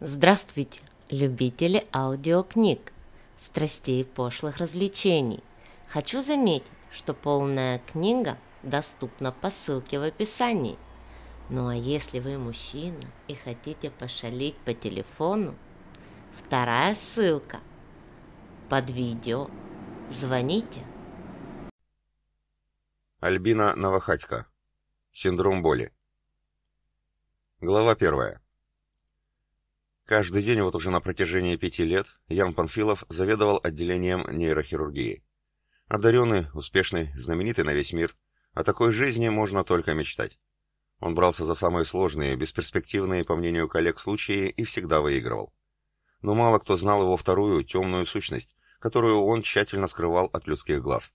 Здравствуйте, любители аудиокниг, страстей и пошлых развлечений. Хочу заметить, что полная книга доступна по ссылке в описании. Ну а если вы мужчина и хотите пошалить по телефону, вторая ссылка под видео. Звоните. Альбина Новохатько. Синдром боли. Глава первая. Каждый день вот уже на протяжении пяти лет Ян Панфилов заведовал отделением нейрохирургии. Одаренный, успешный, знаменитый на весь мир. О такой жизни можно только мечтать. Он брался за самые сложные, бесперспективные, по мнению коллег, случаи и всегда выигрывал. Но мало кто знал его вторую, темную сущность, которую он тщательно скрывал от людских глаз.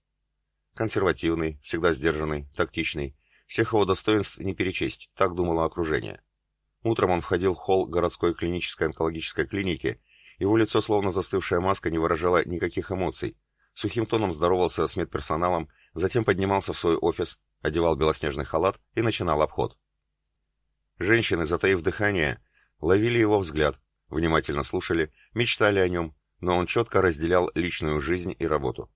Консервативный, всегда сдержанный, тактичный. Всех его достоинств не перечесть, так думало окружение. Утром он входил в холл городской клинической онкологической клиники. Его лицо, словно застывшая маска, не выражало никаких эмоций. Сухим тоном здоровался с медперсоналом, затем поднимался в свой офис, одевал белоснежный халат и начинал обход. Женщины, затаив дыхание, ловили его взгляд, внимательно слушали, мечтали о нем, но он четко разделял личную жизнь и работу.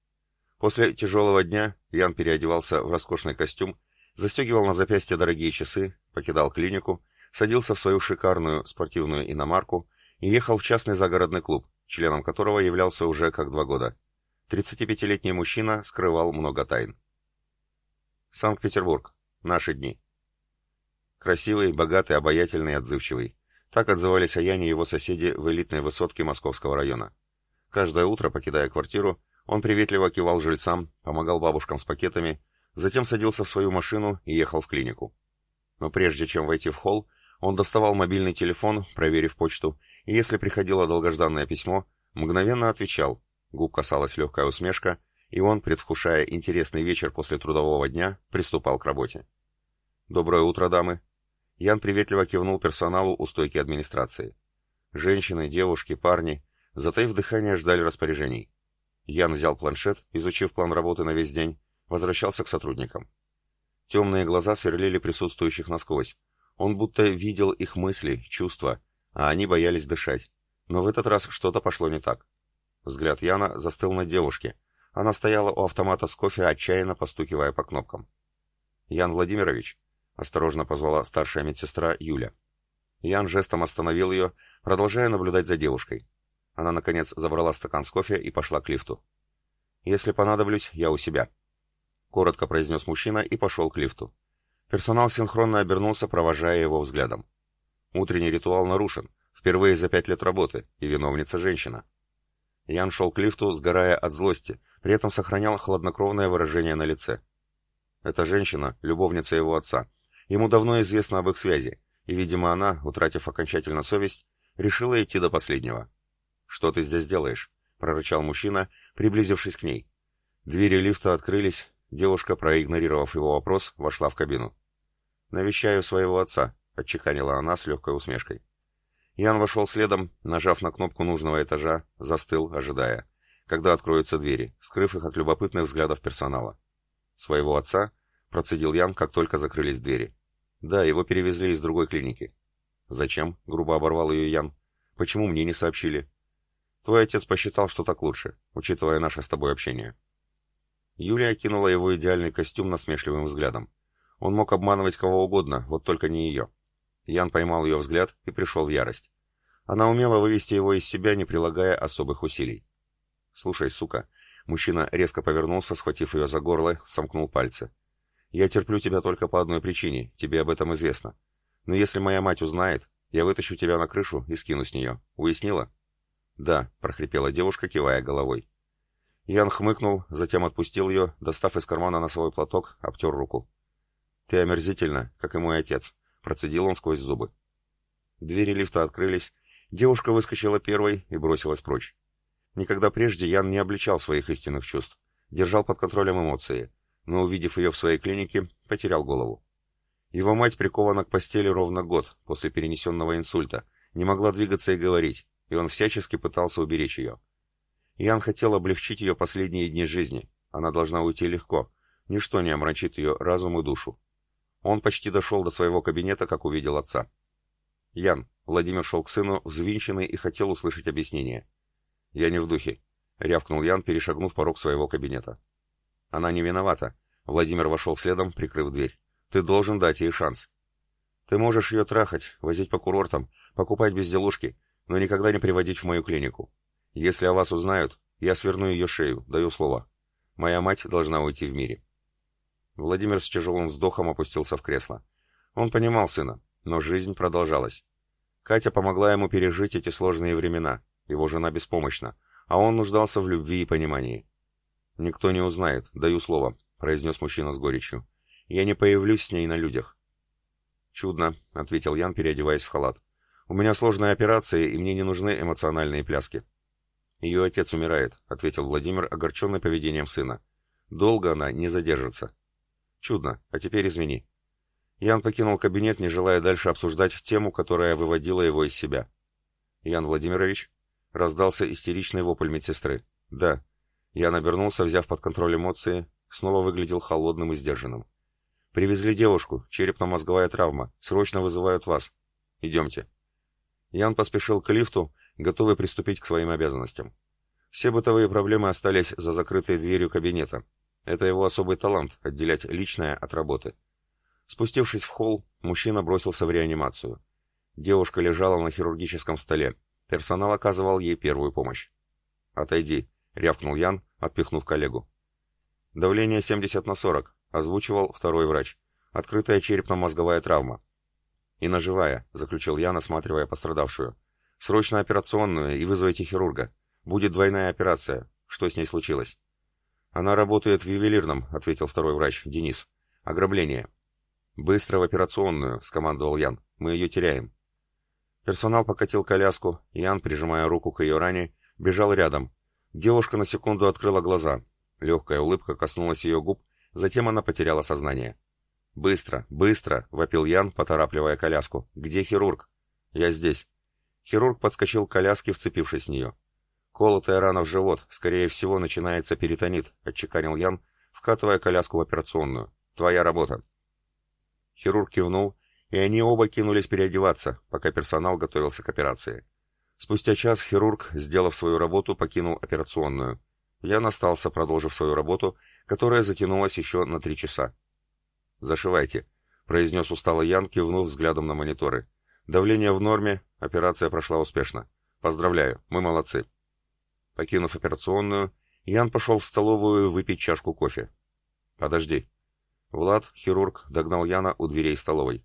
После тяжелого дня Ян переодевался в роскошный костюм, застегивал на запястье дорогие часы, покидал клинику садился в свою шикарную спортивную иномарку и ехал в частный загородный клуб, членом которого являлся уже как два года. 35-летний мужчина скрывал много тайн. Санкт-Петербург. Наши дни. Красивый, богатый, обаятельный, отзывчивый. Так отзывались о Яне его соседи в элитной высотке московского района. Каждое утро, покидая квартиру, он приветливо кивал жильцам, помогал бабушкам с пакетами, затем садился в свою машину и ехал в клинику. Но прежде чем войти в холл, он доставал мобильный телефон, проверив почту, и если приходило долгожданное письмо, мгновенно отвечал. Губ касалась легкая усмешка, и он, предвкушая интересный вечер после трудового дня, приступал к работе. «Доброе утро, дамы!» Ян приветливо кивнул персоналу у стойки администрации. Женщины, девушки, парни, затаив дыхание, ждали распоряжений. Ян взял планшет, изучив план работы на весь день, возвращался к сотрудникам. Темные глаза сверлили присутствующих насквозь, он будто видел их мысли, чувства, а они боялись дышать. Но в этот раз что-то пошло не так. Взгляд Яна застыл на девушке. Она стояла у автомата с кофе, отчаянно постукивая по кнопкам. «Ян Владимирович», — осторожно позвала старшая медсестра Юля. Ян жестом остановил ее, продолжая наблюдать за девушкой. Она, наконец, забрала стакан с кофе и пошла к лифту. «Если понадоблюсь, я у себя», — коротко произнес мужчина и пошел к лифту. Персонал синхронно обернулся, провожая его взглядом. Утренний ритуал нарушен, впервые за пять лет работы, и виновница женщина. Ян шел к лифту, сгорая от злости, при этом сохранял хладнокровное выражение на лице. Эта женщина — любовница его отца. Ему давно известно об их связи, и, видимо, она, утратив окончательно совесть, решила идти до последнего. «Что ты здесь делаешь?» — прорычал мужчина, приблизившись к ней. Двери лифта открылись, Девушка, проигнорировав его вопрос, вошла в кабину. «Навещаю своего отца», — отчеканила она с легкой усмешкой. Ян вошел следом, нажав на кнопку нужного этажа, застыл, ожидая, когда откроются двери, скрыв их от любопытных взглядов персонала. «Своего отца?» — процедил Ян, как только закрылись двери. «Да, его перевезли из другой клиники». «Зачем?» — грубо оборвал ее Ян. «Почему мне не сообщили?» «Твой отец посчитал, что так лучше, учитывая наше с тобой общение». Юлия кинула его идеальный костюм насмешливым взглядом. Он мог обманывать кого угодно, вот только не ее. Ян поймал ее взгляд и пришел в ярость. Она умела вывести его из себя, не прилагая особых усилий. «Слушай, сука». Мужчина резко повернулся, схватив ее за горло, сомкнул пальцы. «Я терплю тебя только по одной причине, тебе об этом известно. Но если моя мать узнает, я вытащу тебя на крышу и скину с нее. Уяснила?» «Да», — прохрипела девушка, кивая головой. Ян хмыкнул, затем отпустил ее, достав из кармана носовой платок, обтер руку. «Ты омерзительно, как и мой отец», — процедил он сквозь зубы. Двери лифта открылись, девушка выскочила первой и бросилась прочь. Никогда прежде Ян не обличал своих истинных чувств, держал под контролем эмоции, но, увидев ее в своей клинике, потерял голову. Его мать прикована к постели ровно год после перенесенного инсульта, не могла двигаться и говорить, и он всячески пытался уберечь ее. Ян хотел облегчить ее последние дни жизни. Она должна уйти легко. Ничто не омрачит ее разум и душу. Он почти дошел до своего кабинета, как увидел отца. «Ян», — Владимир шел к сыну, взвинченный и хотел услышать объяснение. «Я не в духе», — рявкнул Ян, перешагнув порог своего кабинета. «Она не виновата», — Владимир вошел следом, прикрыв дверь. «Ты должен дать ей шанс». «Ты можешь ее трахать, возить по курортам, покупать безделушки, но никогда не приводить в мою клинику. Если о вас узнают, я сверну ее шею, даю слово. Моя мать должна уйти в мире». Владимир с тяжелым вздохом опустился в кресло. Он понимал сына, но жизнь продолжалась. Катя помогла ему пережить эти сложные времена, его жена беспомощна, а он нуждался в любви и понимании. «Никто не узнает, даю слово», — произнес мужчина с горечью. «Я не появлюсь с ней на людях». «Чудно», — ответил Ян, переодеваясь в халат. «У меня сложная операция, и мне не нужны эмоциональные пляски». «Ее отец умирает», — ответил Владимир, огорченный поведением сына. «Долго она не задержится». «Чудно. А теперь извини». Ян покинул кабинет, не желая дальше обсуждать тему, которая выводила его из себя. «Ян Владимирович?» — раздался истеричный вопль медсестры. «Да». Ян обернулся, взяв под контроль эмоции, снова выглядел холодным и сдержанным. «Привезли девушку, черепно-мозговая травма, срочно вызывают вас. Идемте». Ян поспешил к лифту, готовы приступить к своим обязанностям. Все бытовые проблемы остались за закрытой дверью кабинета. Это его особый талант – отделять личное от работы. Спустившись в холл, мужчина бросился в реанимацию. Девушка лежала на хирургическом столе. Персонал оказывал ей первую помощь. «Отойди», — рявкнул Ян, отпихнув коллегу. «Давление 70 на 40», — озвучивал второй врач. «Открытая черепно-мозговая травма». «И ножевая», — заключил Ян, осматривая пострадавшую. Срочно операционную и вызовите хирурга. Будет двойная операция. Что с ней случилось?» «Она работает в ювелирном», — ответил второй врач, Денис. «Ограбление». «Быстро в операционную», — скомандовал Ян. «Мы ее теряем». Персонал покатил коляску, Ян, прижимая руку к ее ране, бежал рядом. Девушка на секунду открыла глаза. Легкая улыбка коснулась ее губ, затем она потеряла сознание. «Быстро, быстро!» — вопил Ян, поторапливая коляску. «Где хирург?» «Я здесь». Хирург подскочил к коляске, вцепившись в нее. «Колотая рана в живот, скорее всего, начинается перитонит», — отчеканил Ян, вкатывая коляску в операционную. «Твоя работа». Хирург кивнул, и они оба кинулись переодеваться, пока персонал готовился к операции. Спустя час хирург, сделав свою работу, покинул операционную. Ян остался, продолжив свою работу, которая затянулась еще на три часа. «Зашивайте», — произнес устало Ян, кивнув взглядом на мониторы. Давление в норме, операция прошла успешно. Поздравляю, мы молодцы. Покинув операционную, Ян пошел в столовую выпить чашку кофе. Подожди. Влад, хирург, догнал Яна у дверей столовой.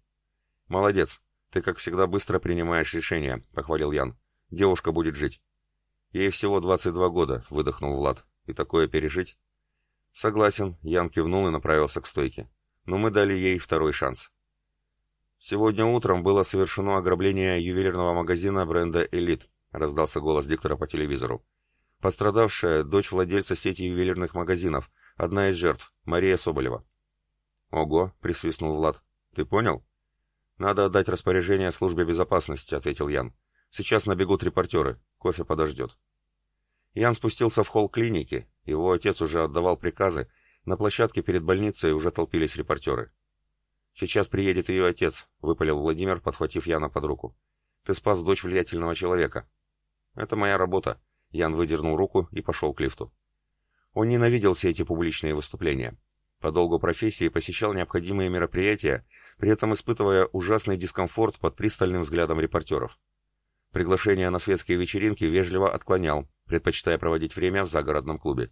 Молодец. Ты, как всегда, быстро принимаешь решения, похвалил Ян. Девушка будет жить. Ей всего 22 года, выдохнул Влад. И такое пережить? Согласен, Ян кивнул и направился к стойке. Но мы дали ей второй шанс. «Сегодня утром было совершено ограбление ювелирного магазина бренда «Элит», — раздался голос диктора по телевизору. «Пострадавшая — дочь владельца сети ювелирных магазинов, одна из жертв, Мария Соболева». «Ого!» — присвистнул Влад. «Ты понял?» «Надо отдать распоряжение службе безопасности», — ответил Ян. «Сейчас набегут репортеры. Кофе подождет». Ян спустился в холл клиники. Его отец уже отдавал приказы. На площадке перед больницей уже толпились репортеры. «Сейчас приедет ее отец», — выпалил Владимир, подхватив Яна под руку. «Ты спас дочь влиятельного человека». «Это моя работа», — Ян выдернул руку и пошел к лифту. Он ненавидел все эти публичные выступления. По долгу профессии посещал необходимые мероприятия, при этом испытывая ужасный дискомфорт под пристальным взглядом репортеров. Приглашение на светские вечеринки вежливо отклонял, предпочитая проводить время в загородном клубе.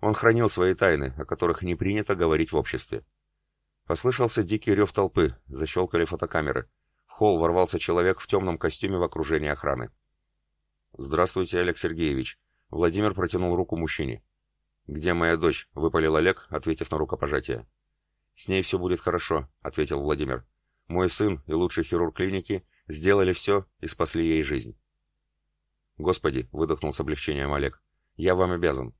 Он хранил свои тайны, о которых не принято говорить в обществе. Послышался дикий рев толпы, защелкали фотокамеры. В холл ворвался человек в темном костюме в окружении охраны. «Здравствуйте, Олег Сергеевич». Владимир протянул руку мужчине. «Где моя дочь?» — выпалил Олег, ответив на рукопожатие. «С ней все будет хорошо», — ответил Владимир. «Мой сын и лучший хирург клиники сделали все и спасли ей жизнь». «Господи!» — выдохнул с облегчением Олег. «Я вам обязан».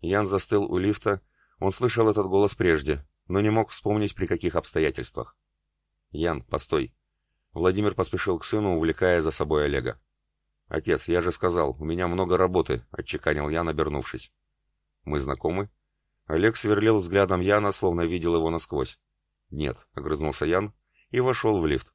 Ян застыл у лифта. Он слышал этот голос прежде, но не мог вспомнить при каких обстоятельствах. «Ян, постой!» Владимир поспешил к сыну, увлекая за собой Олега. «Отец, я же сказал, у меня много работы», — отчеканил Ян, обернувшись. «Мы знакомы?» Олег сверлил взглядом Яна, словно видел его насквозь. «Нет», — огрызнулся Ян и вошел в лифт.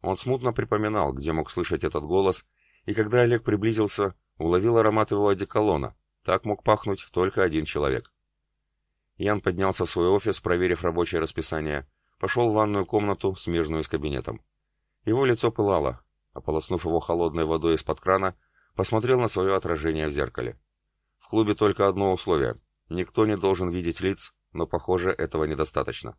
Он смутно припоминал, где мог слышать этот голос, и когда Олег приблизился, уловил аромат его одеколона. Так мог пахнуть только один человек. Ян поднялся в свой офис, проверив рабочее расписание. Пошел в ванную комнату, смежную с кабинетом. Его лицо пылало. Ополоснув его холодной водой из-под крана, посмотрел на свое отражение в зеркале. В клубе только одно условие. Никто не должен видеть лиц, но, похоже, этого недостаточно.